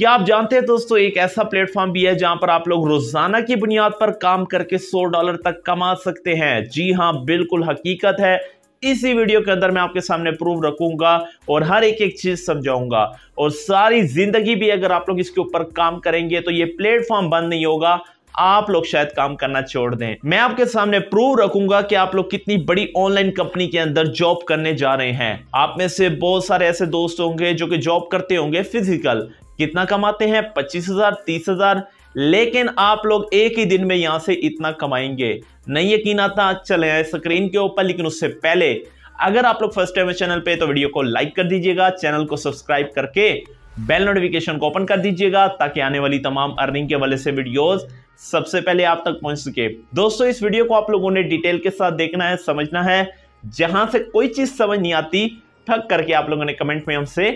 क्या आप जानते हैं दोस्तों एक ऐसा प्लेटफॉर्म भी है जहां पर आप लोग रोजाना की बुनियाद पर काम करके 100 डॉलर तक कमा सकते हैं जी हां बिल्कुल हकीकत है इसी वीडियो के अंदर मैं आपके सामने प्रूफ रखूंगा और हर एक एक चीज समझाऊंगा और सारी जिंदगी भी अगर आप लोग इसके ऊपर काम करेंगे तो ये प्लेटफॉर्म बंद नहीं होगा आप लोग शायद काम करना छोड़ दें मैं आपके सामने प्रूव रखूंगा कि आप लोग कितनी बड़ी ऑनलाइन कंपनी के अंदर जॉब करने जा रहे हैं आप में से बहुत सारे ऐसे दोस्त होंगे जो कि जॉब करते होंगे फिजिकल कितना कमाते हैं पच्चीस हजार तीस हजार लेकिन आप लोग एक ही दिन में यहां से इतना कमाएंगे नहीं यकीन आता चले स्क्रीन के ऊपर लेकिन उससे पहले अगर आप लोग फर्स्ट टाइम चैनल पे तो वीडियो को लाइक कर दीजिएगा चैनल को सब्सक्राइब करके बेल नोटिफिकेशन को ओपन कर दीजिएगा ताकि आने वाली तमाम अर्निंग के वाले से वीडियोस सबसे पहले आप तक पहुंच सके दोस्तों इस वीडियो को आप लोगों ने डिटेल के साथ देखना है समझना है जहां से कोई चीज समझ नहीं आती ठग करके आप लोगों ने कमेंट में हमसे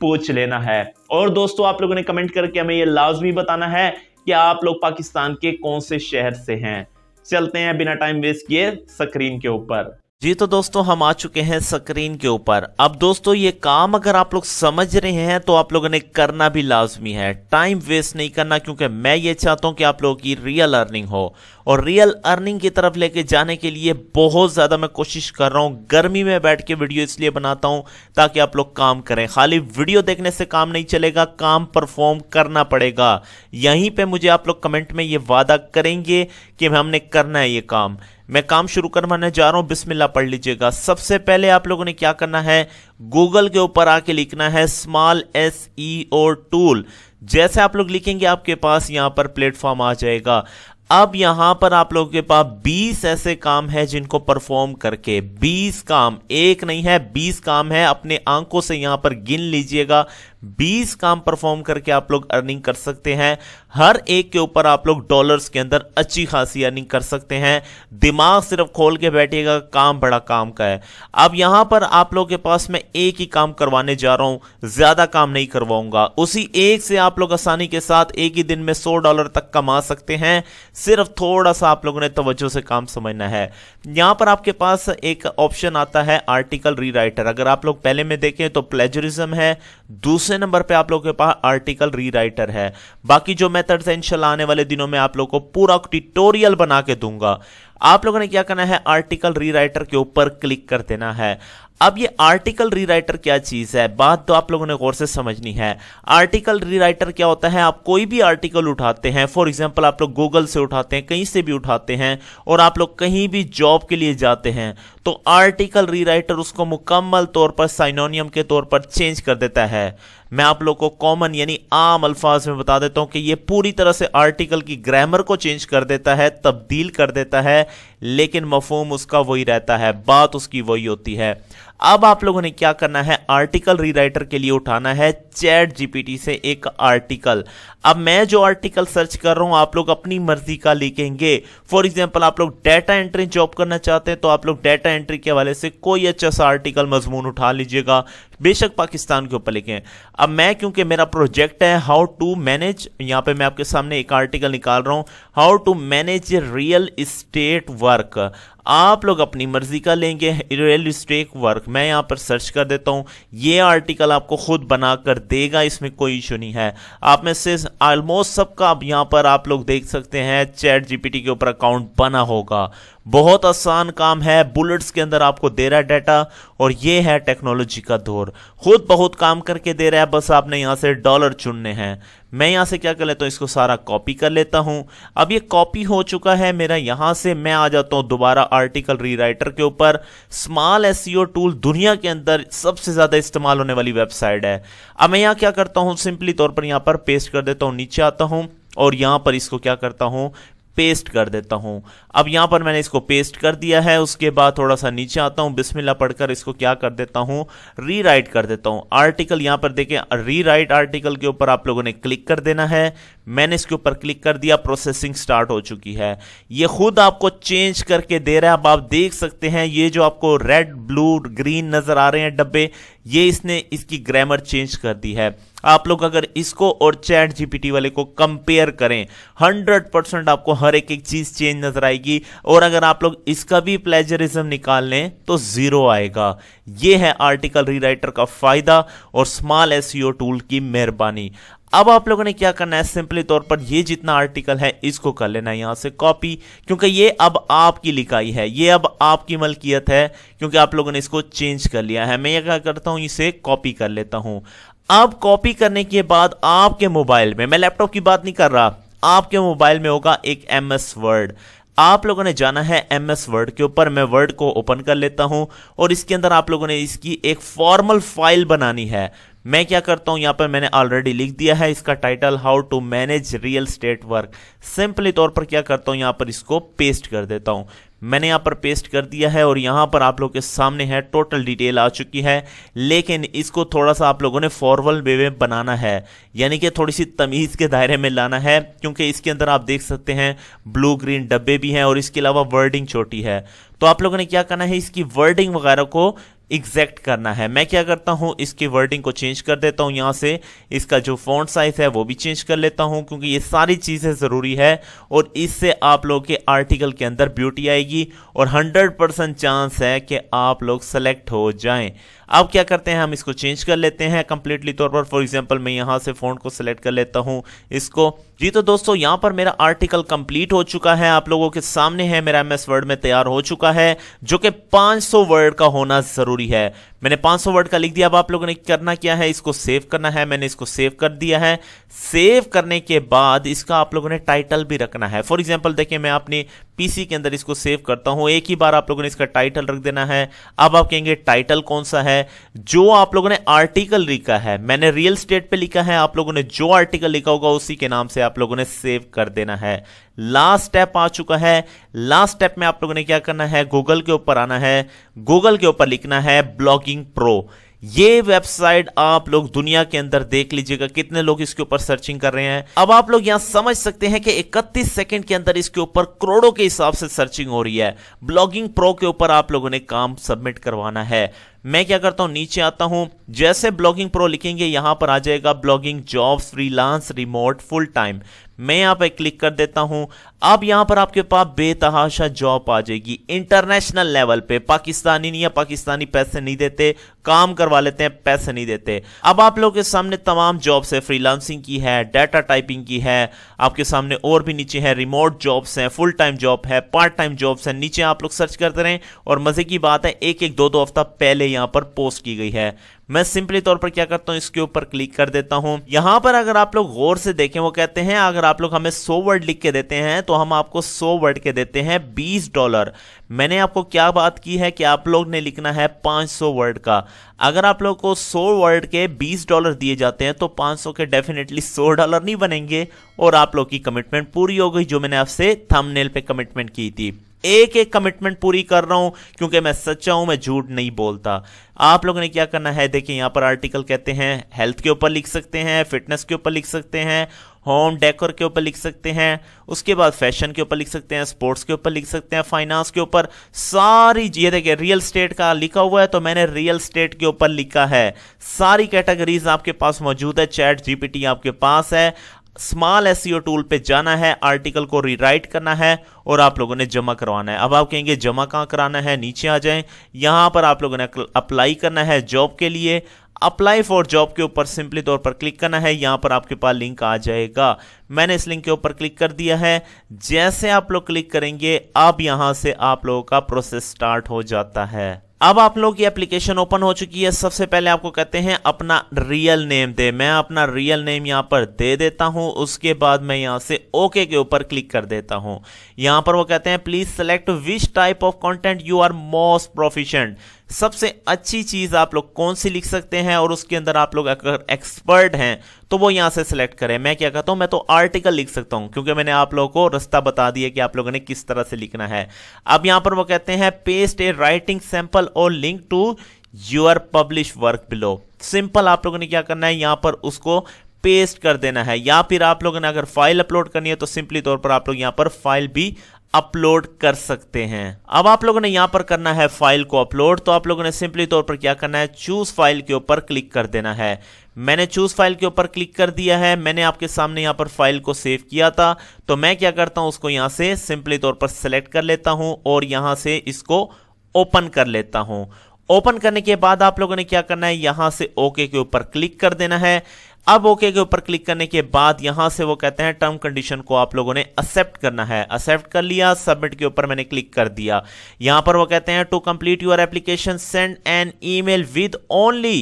पूछ लेना है और दोस्तों आप लोगों ने कमेंट करके हमें ये लाजमी बताना है कि आप लोग पाकिस्तान के कौन से शहर से हैं चलते हैं बिना टाइम वेस्ट किए स्क्रीन के ऊपर जी तो दोस्तों हम आ चुके हैं स्क्रीन के ऊपर अब दोस्तों ये काम अगर आप लोग समझ रहे हैं तो आप लोगों ने करना भी लाजमी है टाइम वेस्ट नहीं करना क्योंकि मैं ये चाहता हूं कि आप लोगों की रियल अर्निंग हो और रियल अर्निंग की तरफ लेके जाने के लिए बहुत ज़्यादा मैं कोशिश कर रहा हूं गर्मी में बैठ के वीडियो इसलिए बनाता हूं ताकि आप लोग काम करें खाली वीडियो देखने से काम नहीं चलेगा काम परफॉर्म करना पड़ेगा यहीं पर मुझे आप लोग कमेंट में ये वादा करेंगे कि हमने करना है ये काम मैं काम शुरू करवाने जा रहा हूं बिस्मिल्ला पढ़ लीजिएगा सबसे पहले आप लोगों ने क्या करना है गूगल के ऊपर आके लिखना है small S E O tool जैसे आप लोग लिखेंगे आपके पास यहां पर प्लेटफॉर्म आ जाएगा अब यहां पर आप लोगों के पास 20 ऐसे काम है जिनको परफॉर्म करके 20 काम एक नहीं है 20 काम है अपने आंखों से यहां पर गिन लीजिएगा 20 काम परफॉर्म करके आप लोग अर्निंग कर सकते हैं हर एक के ऊपर आप लोग डॉलर्स के अंदर अच्छी खासी अर्निंग कर सकते हैं दिमाग सिर्फ खोल के बैठिएगा काम बड़ा काम का है अब यहां पर आप लोग के पास मैं एक ही काम करवाने जा रहा हूं ज्यादा काम नहीं करवाऊंगा उसी एक से आप लोग आसानी के साथ एक ही दिन में सौ डॉलर तक कमा सकते हैं सिर्फ थोड़ा सा आप लोगों ने तवज्जो से काम समझना है यहाँ पर आपके पास एक ऑप्शन आता है आर्टिकल रीराइटर अगर आप लोग पहले में देखें तो प्लेजरिज्म है दूसरे नंबर पे आप लोगों के पास आर्टिकल रीराइटर है बाकी जो मेथड्स हैं इंशाल्लाह आने वाले दिनों में आप लोग को पूरा ट्यूटोरियल बना के दूंगा आप लोगों ने क्या करना है आर्टिकल रीराइटर के ऊपर क्लिक कर देना है अब ये आर्टिकल रीराइटर क्या चीज़ है बात तो आप लोगों ने गौर से समझनी है आर्टिकल रीराइटर क्या होता है आप कोई भी आर्टिकल उठाते हैं फॉर एग्जाम्पल आप लोग गूगल से उठाते हैं कहीं से भी उठाते हैं और आप लोग कहीं भी जॉब के लिए जाते हैं तो आर्टिकल रीराइटर उसको मुकम्मल तौर पर साइनोनियम के तौर पर चेंज कर देता है मैं आप लोग को कॉमन यानी आम अल्फाज में बता देता हूं कि ये पूरी तरह से आर्टिकल की ग्रामर को चेंज कर देता है तब्दील कर देता है लेकिन मफहम उसका वही रहता है बात उसकी वही होती है अब आप लोगों ने क्या करना है आर्टिकल रीराइटर के लिए उठाना है चैट जीपीटी से एक आर्टिकल अब मैं जो आर्टिकल सर्च कर रहा हूं आप लोग अपनी मर्जी का लिखेंगे फॉर एग्जांपल आप लोग डाटा एंट्री जॉब करना चाहते हैं तो आप लोग डाटा एंट्री के हवाले से कोई अच्छा सा आर्टिकल मजमून उठा लीजिएगा बेशक पाकिस्तान के ऊपर लिखे हैं अब मैं क्योंकि मेरा प्रोजेक्ट है हाउ टू मैनेज यहाँ पे मैं आपके सामने एक आर्टिकल निकाल रहा हूँ how to manage real estate work आप लोग अपनी मर्जी का लेंगे रियल इस्टेट वर्क मैं यहाँ पर सर्च कर देता हूँ ये आर्टिकल आपको खुद बना कर देगा इसमें कोई इशू नहीं है आप में से ऑलमोस्ट सबका अब यहाँ पर आप लोग देख सकते हैं चैट जीपीटी के ऊपर अकाउंट बना होगा बहुत आसान काम है बुलेट्स के अंदर आपको दे रहा है डाटा और ये है टेक्नोलॉजी का दौर खुद बहुत काम करके दे रहा है बस आपने यहाँ से डॉलर चुनने हैं मैं यहाँ से क्या कर लेता हूँ इसको सारा कॉपी कर लेता हूँ अब ये कॉपी हो चुका है मेरा यहाँ से मैं आ जाता हूँ दोबारा आर्टिकल रीराइटर के ऊपर स्मॉल एस टूल दुनिया के अंदर सबसे ज्यादा इस्तेमाल होने वाली वेबसाइट है अब मैं यहाँ क्या करता हूँ सिंपली तौर पर यहाँ पर पेस्ट कर देता हूँ नीचे आता हूँ और यहाँ पर इसको क्या करता हूँ पेस्ट कर देता हूं अब यहां पर मैंने इसको पेस्ट कर दिया है उसके बाद थोड़ा सा नीचे आता हूं बिस्मिल्ला पढ़कर इसको क्या कर देता हूँ रीराइट कर देता हूं आर्टिकल यहां पर देखें रीराइट आर्टिकल के ऊपर आप लोगों ने क्लिक कर देना है मैंने इसके ऊपर क्लिक कर दिया प्रोसेसिंग स्टार्ट हो चुकी है ये खुद आपको चेंज करके दे रहा है अब आप देख सकते हैं ये जो आपको रेड ब्लू ग्रीन नजर आ रहे हैं डब्बे ये इसने इसकी ग्रामर चेंज कर दी है आप लोग अगर इसको और चैट जीपीटी वाले को कंपेयर करें 100 परसेंट आपको हर एक एक चीज चेंज नजर आएगी और अगर आप लोग इसका भी प्लेजरिज्म निकाल लें तो जीरो आएगा यह है आर्टिकल रीराइटर का फायदा और स्मॉल एस टूल की मेहरबानी अब आप लोगों ने क्या करना है सिंपली तौर पर ये जितना आर्टिकल है इसको कर लेना है यहाँ से कॉपी क्योंकि ये अब आपकी लिखाई है ये अब आपकी मलकियत है क्योंकि आप लोगों ने इसको चेंज कर लिया है मैं ये क्या करता हूँ इसे कॉपी कर लेता हूँ अब कॉपी करने के बाद आपके मोबाइल में मैं लैपटॉप की बात नहीं कर रहा आपके मोबाइल में होगा एक एम एस वर्ड आप लोगों ने जाना है एम एस वर्ड के ऊपर मैं वर्ड को ओपन कर लेता हूं और इसके अंदर आप लोगों ने इसकी एक फॉर्मल फाइल बनानी है मैं क्या करता हूं यहां पर मैंने ऑलरेडी लिख दिया है इसका title how to manage real state work simply तौर पर क्या करता हूं यहां पर इसको पेस्ट कर देता हूं मैंने यहाँ पर पेस्ट कर दिया है और यहाँ पर आप लोग के सामने है टोटल डिटेल आ चुकी है लेकिन इसको थोड़ा सा आप लोगों ने फॉर्मल वे में बनाना है यानी कि थोड़ी सी तमीज़ के दायरे में लाना है क्योंकि इसके अंदर आप देख सकते हैं ब्लू ग्रीन डब्बे भी हैं और इसके अलावा वर्डिंग छोटी है तो आप लोगों ने क्या करना है इसकी वर्डिंग वगैरह को एग्जैक्ट करना है मैं क्या करता हूँ इसकी वर्डिंग को चेंज कर देता हूँ यहाँ से इसका जो फ़ॉन्ट साइज़ है वो भी चेंज कर लेता हूँ क्योंकि ये सारी चीज़ें ज़रूरी है और इससे आप लोग के आर्टिकल के अंदर ब्यूटी आएगी और 100% चांस है कि आप लोग सेलेक्ट हो जाएं अब क्या करते हैं हम इसको चेंज कर लेते हैं कंप्लीटली तौर पर फॉर एग्जाम्पल मैं यहां से फोन को सिलेक्ट कर लेता हूँ इसको जी तो दोस्तों यहां पर मेरा आर्टिकल कंप्लीट हो चुका है आप लोगों के सामने है मेरा एम वर्ड में तैयार हो चुका है जो कि 500 वर्ड का होना ज़रूरी है मैंने 500 वर्ड का लिख दिया अब आप लोगों ने करना क्या है इसको सेव करना है मैंने इसको सेव कर दिया है सेव करने के बाद इसका आप लोगों ने टाइटल भी रखना है फॉर एग्जाम्पल देखिए मैं अपनी पीसी के अंदर इसको सेव करता हूं एक ही बार आप लोगों ने इसका टाइटल रख देना है अब आप कहेंगे टाइटल कौन सा है जो आप लोगों ने आर्टिकल लिखा है मैंने रियल स्टेट पर लिखा है आप लोगों ने जो आर्टिकल लिखा होगा उसी के नाम से आप लोगों ने सेव कर देना है लास्ट स्टेप आ चुका है लास्ट स्टेप में आप लोगों ने क्या करना है गूगल के ऊपर आना है गूगल के ऊपर लिखना है ब्लॉगिंग प्रो ये वेबसाइट आप लोग दुनिया के अंदर देख लीजिएगा कितने लोग इसके ऊपर सर्चिंग कर रहे हैं अब आप लोग यहां समझ सकते हैं कि 31 सेकंड के अंदर इसके ऊपर करोड़ों के हिसाब से सर्चिंग हो रही है ब्लॉगिंग प्रो के ऊपर आप लोगों ने काम सबमिट करवाना है मैं क्या करता हूं नीचे आता हूं जैसे ब्लॉगिंग प्रो लिखेंगे यहां पर आ जाएगा blogging job freelance remote full time मैं यहाँ पर क्लिक कर देता हूँ अब यहाँ पर आपके पास बेतहाशा जॉब आ जाएगी इंटरनेशनल लेवल पे पाकिस्तानी नहीं है पाकिस्तानी पैसे नहीं देते काम करवा लेते हैं पैसे नहीं देते अब आप लोगों के सामने तमाम जॉब्स है फ्रीलांसिंग की है डाटा टाइपिंग की है आपके सामने और भी नीचे है रिमोट जॉब्स हैं फुल टाइम जॉब है पार्ट टाइम जॉब्स हैं नीचे आप लोग सर्च करते रहें और मज़े की बात है एक एक दो दो हफ्ता पहले यहाँ पर पोस्ट की गई है मैं सिंपली तौर पर क्या करता हूँ इसके ऊपर क्लिक कर देता हूँ यहाँ पर अगर आप लोग गौर से देखें वो कहते हैं अगर आप लोग हमें सो वर्ड लिख के देते हैं तो हम आपको सौ वर्ड के देते हैं बीस डॉलर मैंने आपको क्या बात की है कि आप लोग ने लिखना है पांच सौ वर्ड का अगर आप लोग को सो वर्ड के बीस डॉलर दिए जाते हैं तो पांच सौ के डेफिनेटली सो डॉलर नहीं बनेंगे और आप लोग की कमिटमेंट पूरी हो गई जो मैंने आपसे थमनेल पे कमिटमेंट की थी एक एक कमिटमेंट पूरी कर रहा हूं क्योंकि मैं सच्चा हूं मैं झूठ नहीं बोलता आप लोगों ने क्या करना है देखिए यहां पर आर्टिकल कहते हैं हेल्थ के ऊपर लिख सकते हैं फिटनेस के ऊपर लिख सकते हैं होम डेकोर के ऊपर लिख सकते हैं उसके बाद फैशन के ऊपर लिख सकते हैं स्पोर्ट्स के ऊपर लिख सकते हैं फाइनेंस के ऊपर सारी ये देखिए रियल स्टेट का लिखा हुआ है तो मैंने रियल स्टेट के ऊपर लिखा है सारी कैटेगरीज आपके पास मौजूद है चैट जीपीटी आपके पास है स्मॉल एस टूल पे जाना है आर्टिकल को रीराइट करना है और आप लोगों ने जमा करवाना है अब आप कहेंगे जमा कहाँ कराना है नीचे आ जाएं यहाँ पर आप लोगों ने अप्लाई करना है जॉब के लिए अप्लाई फॉर जॉब के ऊपर सिंपली तौर पर क्लिक करना है यहाँ पर आपके पास लिंक आ जाएगा मैंने इस लिंक के ऊपर क्लिक कर दिया है जैसे आप लोग क्लिक करेंगे अब यहाँ से आप लोगों का प्रोसेस स्टार्ट हो जाता है अब आप लोग की एप्लीकेशन ओपन हो चुकी है सबसे पहले आपको कहते हैं अपना रियल नेम दे मैं अपना रियल नेम यहां पर दे देता हूं उसके बाद मैं यहां से ओके के ऊपर क्लिक कर देता हूं यहां पर वो कहते हैं please select which type of content you are most proficient सबसे अच्छी चीज़ आप लोग कौन सी लिख सकते हैं और उसके अंदर आप लोग अगर एक्सपर्ट हैं तो वो यहां से सिलेक्ट करें मैं क्या कहता हूं मैं तो आर्टिकल लिख सकता हूं क्योंकि मैंने आप लोगों को रास्ता बता दिया कि आप लोगों ने किस तरह से लिखना है अब यहां पर वो कहते हैं पेस्ट ए राइटिंग सैंपल और link to your publish work below simple आप लोगों ने क्या करना है यहां पर उसको पेस्ट कर देना है या फिर आप लोगों ने अगर फाइल अपलोड करनी है तो सिंपली तौर पर आप लोग यहां पर फाइल भी अपलोड कर सकते हैं अब आप लोगों ने यहां पर करना है फाइल को अपलोड तो आप लोगों ने सिंपली तौर पर क्या करना है चूज फाइल के ऊपर क्लिक कर देना है मैंने चूज फाइल के ऊपर क्लिक कर दिया है मैंने आपके सामने यहां पर फाइल को सेव किया था तो मैं क्या करता हूं उसको यहां से सिंपली तौर पर सेलेक्ट कर लेता हूं और यहां से इसको ओपन कर लेता हूं ओपन करने के बाद आप लोगों ने क्या करना है यहां से ओके के ऊपर क्लिक कर देना है अब ओके के ऊपर क्लिक करने के बाद यहां से वो कहते हैं टर्म कंडीशन को आप लोगों ने एक्सेप्ट करना है एक्सेप्ट कर लिया सबमिट के ऊपर मैंने क्लिक कर दिया यहां पर वो कहते हैं to complete your application send an email with only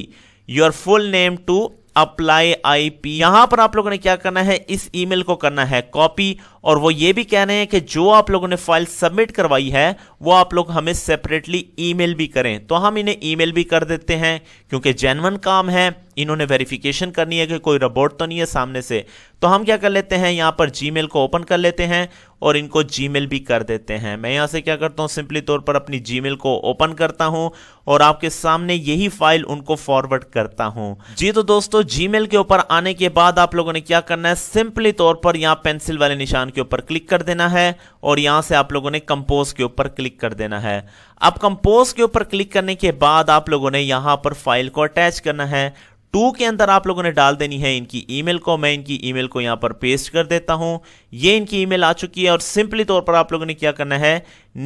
your full name to apply IP यहां पर आप लोगों ने क्या करना है इस ईमेल को करना है कॉपी और वो ये भी कह रहे हैं कि जो आप लोगों ने फाइल सबमिट करवाई है वो आप लोग हमें सेपरेटली ईमेल भी करें तो हम इन्हें ईमेल भी कर देते हैं क्योंकि जेनवन काम है इन्होंने वेरिफिकेशन करनी है कि कोई रोबोट तो नहीं है सामने से तो हम क्या कर लेते हैं यहाँ पर जी को ओपन कर लेते हैं और इनको जी भी कर देते हैं मैं यहाँ से क्या करता हूँ सिंपली तौर पर अपनी जी को ओपन करता हूँ और आपके सामने यही फाइल उनको फॉरवर्ड करता हूँ जी तो दोस्तों जी के ऊपर आने के बाद आप लोगों ने क्या करना है सिंपली तौर पर यहाँ पेंसिल वाले निशान के ऊपर क्लिक कर देना है और यहां से आप लोगों ने कंपोज के ऊपर क्लिक कर देना है अब कंपोज के ऊपर क्लिक करने के बाद आप लोगों ने यहां पर फाइल को अटैच करना है टू के अंदर आप लोगों ने डाल देनी है इनकी ईमेल को मैं इनकी ईमेल को यहां पर पेस्ट कर देता हूं ये इनकी ईमेल आ चुकी है और सिंपली तौर पर आप लोगों ने क्या करना है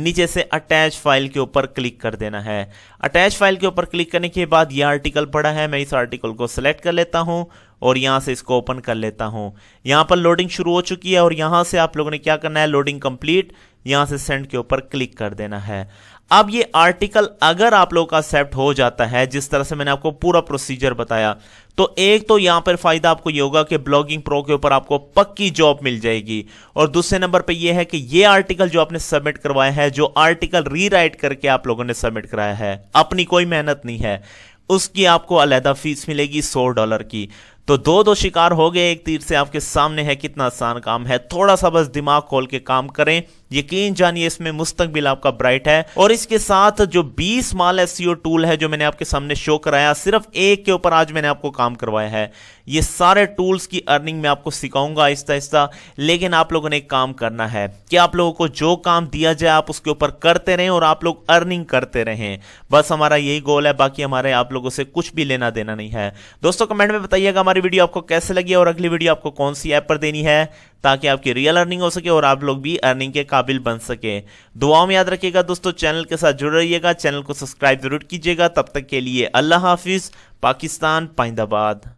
नीचे से अटैच फाइल के ऊपर क्लिक कर देना है अटैच फाइल के ऊपर क्लिक करने के बाद यह आर्टिकल पड़ा है मैं इस आर्टिकल को सिलेक्ट कर लेता हूं और यहां से इसको ओपन कर लेता हूं यहां पर लोडिंग शुरू हो चुकी है और यहां से आप लोगों ने क्या करना है लोडिंग कंप्लीट यहाँ से सेंड के ऊपर क्लिक कर देना है अब ये आर्टिकल अगर आप लोग का एक्सेप्ट हो जाता है जिस तरह से मैंने आपको पूरा प्रोसीजर बताया तो एक तो यहां पर फायदा आपको ये होगा कि ब्लॉगिंग प्रो के ऊपर आपको पक्की जॉब मिल जाएगी और दूसरे नंबर पे ये है कि ये आर्टिकल जो आपने सबमिट करवाया है जो आर्टिकल रीराइट करके आप लोगों ने सबमिट कराया है अपनी कोई मेहनत नहीं है उसकी आपको अलहदा फीस मिलेगी सौ डॉलर की तो दो दो शिकार हो गए एक तीर से आपके सामने है कितना आसान काम है थोड़ा सा बस दिमाग खोल के काम करें यकीन जानिए इसमें मुस्तकबिल आपका ब्राइट है और इसके साथ जो 20 माल एस टूल e है जो मैंने आपके सामने शो कराया सिर्फ एक के ऊपर आज मैंने आपको काम करवाया है ये सारे टूल्स की अर्निंग में आपको सिखाऊंगा आहिस्ता आहिस्ता लेकिन आप लोगों ने एक काम करना है कि आप लोगों को जो काम दिया जाए आप उसके ऊपर करते रहें और आप लोग अर्निंग करते रहें बस हमारा यही गोल है बाकी हमारे आप लोगों से कुछ भी लेना देना नहीं है दोस्तों कमेंट में बताइएगा हमारी वीडियो आपको कैसे लगी और अगली वीडियो आपको कौन सी ऐप पर देनी है ताकि आपकी रियल अर्निंग हो सके और आप लोग भी अर्निंग के काबिल बन सके दुआओं में याद रखिएगा दोस्तों चैनल के साथ जुड़ रहिएगा चैनल को सब्सक्राइब जरूर कीजिएगा तब तक के लिए अल्लाह हाफिज़ पाकिस्तान पाइंदाबाद